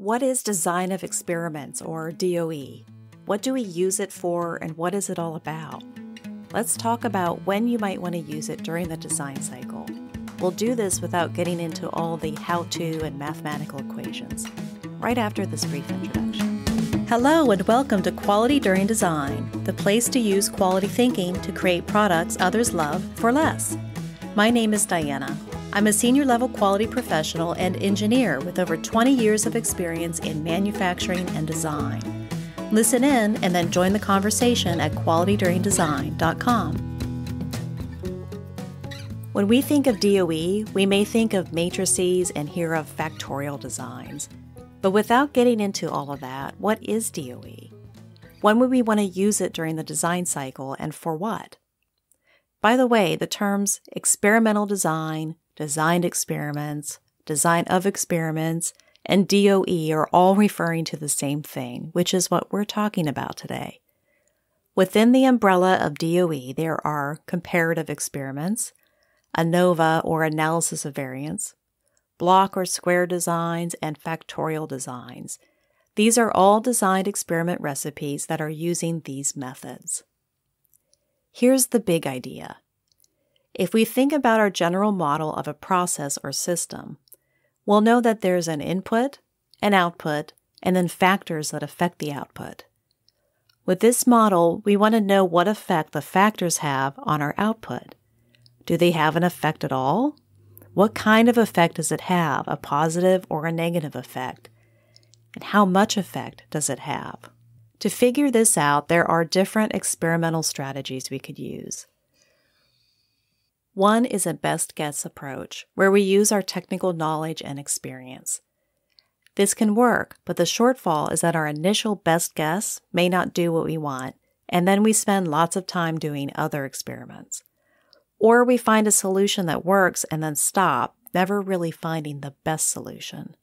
What is design of experiments or DOE? What do we use it for and what is it all about? Let's talk about when you might want to use it during the design cycle. We'll do this without getting into all the how to and mathematical equations, right after this brief introduction. Hello, and welcome to Quality During Design, the place to use quality thinking to create products others love for less. My name is Diana, I'm a senior level quality professional and engineer with over 20 years of experience in manufacturing and design. Listen in and then join the conversation at qualityduringdesign.com. When we think of DOE, we may think of matrices and hear of factorial designs. But without getting into all of that, what is DOE? When would we want to use it during the design cycle and for what? By the way, the terms experimental design, designed experiments, design of experiments, and DOE are all referring to the same thing, which is what we're talking about today. Within the umbrella of DOE, there are comparative experiments, ANOVA or analysis of variance, block or square designs, and factorial designs. These are all designed experiment recipes that are using these methods. Here's the big idea if we think about our general model of a process or system, we'll know that there's an input, an output, and then factors that affect the output. With this model, we want to know what effect the factors have on our output. Do they have an effect at all? What kind of effect does it have, a positive or a negative effect? And how much effect does it have? To figure this out, there are different experimental strategies we could use. One is a best guess approach, where we use our technical knowledge and experience. This can work, but the shortfall is that our initial best guess may not do what we want, and then we spend lots of time doing other experiments. Or we find a solution that works and then stop, never really finding the best solution.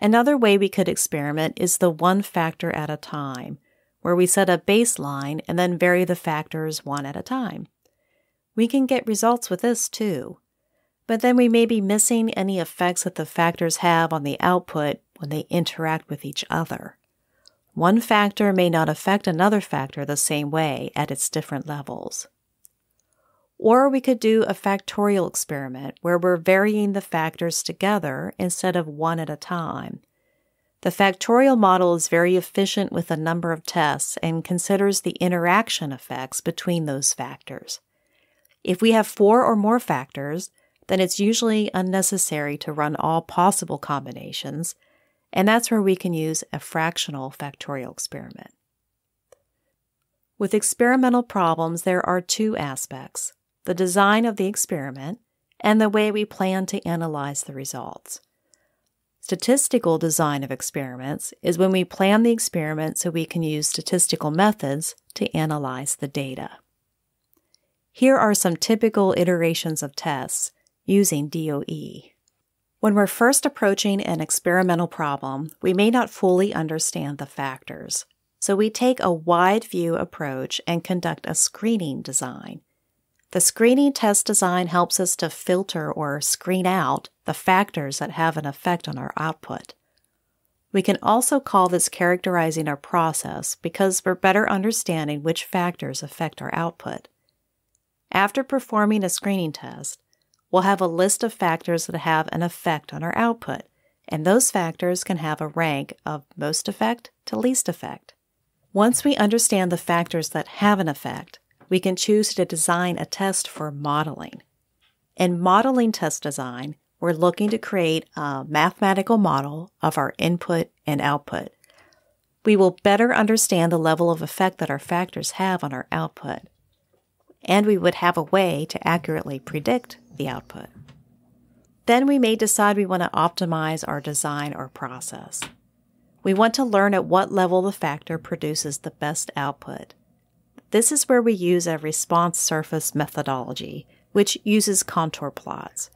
Another way we could experiment is the one factor at a time, where we set a baseline and then vary the factors one at a time we can get results with this too. But then we may be missing any effects that the factors have on the output when they interact with each other. One factor may not affect another factor the same way at its different levels. Or we could do a factorial experiment where we're varying the factors together instead of one at a time. The factorial model is very efficient with a number of tests and considers the interaction effects between those factors. If we have four or more factors, then it's usually unnecessary to run all possible combinations, and that's where we can use a fractional factorial experiment. With experimental problems, there are two aspects the design of the experiment and the way we plan to analyze the results. Statistical design of experiments is when we plan the experiment so we can use statistical methods to analyze the data. Here are some typical iterations of tests using DOE. When we're first approaching an experimental problem, we may not fully understand the factors, so we take a wide view approach and conduct a screening design. The screening test design helps us to filter or screen out the factors that have an effect on our output. We can also call this characterizing our process because we're better understanding which factors affect our output. After performing a screening test, we'll have a list of factors that have an effect on our output, and those factors can have a rank of most effect to least effect. Once we understand the factors that have an effect, we can choose to design a test for modeling. In modeling test design, we're looking to create a mathematical model of our input and output. We will better understand the level of effect that our factors have on our output and we would have a way to accurately predict the output. Then we may decide we want to optimize our design or process. We want to learn at what level the factor produces the best output. This is where we use a response surface methodology, which uses contour plots.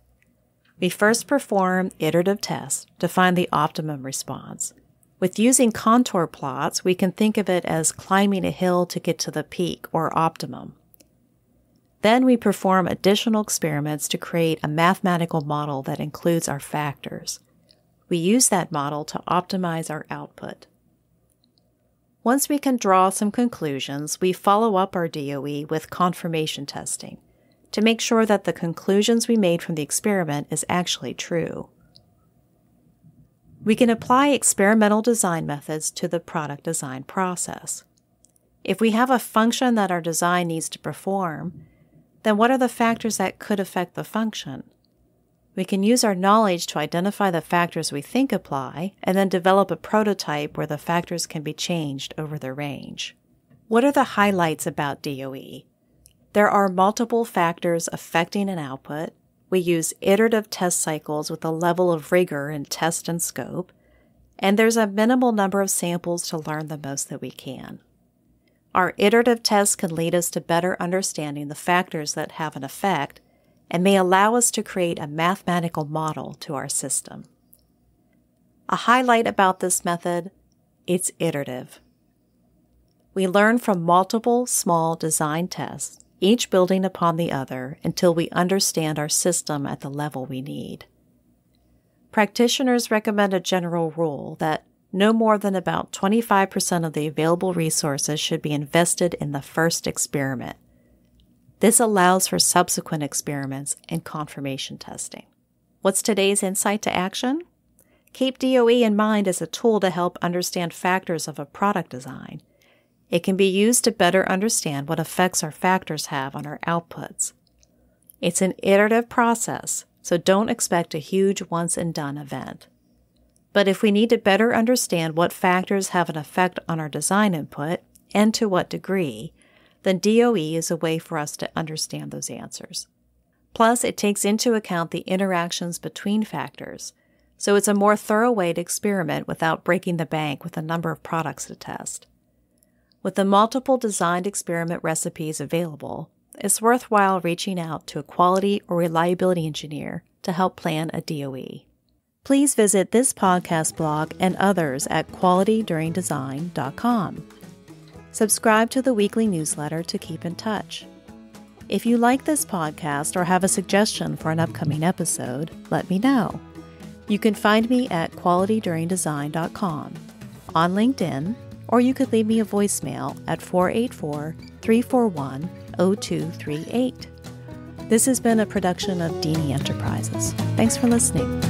We first perform iterative tests to find the optimum response. With using contour plots, we can think of it as climbing a hill to get to the peak or optimum. Then we perform additional experiments to create a mathematical model that includes our factors. We use that model to optimize our output. Once we can draw some conclusions, we follow up our DOE with confirmation testing to make sure that the conclusions we made from the experiment is actually true. We can apply experimental design methods to the product design process. If we have a function that our design needs to perform, then what are the factors that could affect the function? We can use our knowledge to identify the factors we think apply and then develop a prototype where the factors can be changed over the range. What are the highlights about DOE? There are multiple factors affecting an output. We use iterative test cycles with a level of rigor in test and scope. And there's a minimal number of samples to learn the most that we can. Our iterative tests can lead us to better understanding the factors that have an effect and may allow us to create a mathematical model to our system. A highlight about this method, it's iterative. We learn from multiple small design tests, each building upon the other until we understand our system at the level we need. Practitioners recommend a general rule that no more than about 25% of the available resources should be invested in the first experiment. This allows for subsequent experiments and confirmation testing. What's today's insight to action? Keep DOE in mind as a tool to help understand factors of a product design. It can be used to better understand what effects our factors have on our outputs. It's an iterative process, so don't expect a huge once and done event. But if we need to better understand what factors have an effect on our design input and to what degree, then DOE is a way for us to understand those answers. Plus, it takes into account the interactions between factors, so it's a more thorough way to experiment without breaking the bank with a number of products to test. With the multiple designed experiment recipes available, it's worthwhile reaching out to a quality or reliability engineer to help plan a DOE. Please visit this podcast blog and others at qualityduringdesign.com. Subscribe to the weekly newsletter to keep in touch. If you like this podcast or have a suggestion for an upcoming episode, let me know. You can find me at qualityduringdesign.com, on LinkedIn, or you could leave me a voicemail at 484 341 0238. This has been a production of Dini Enterprises. Thanks for listening.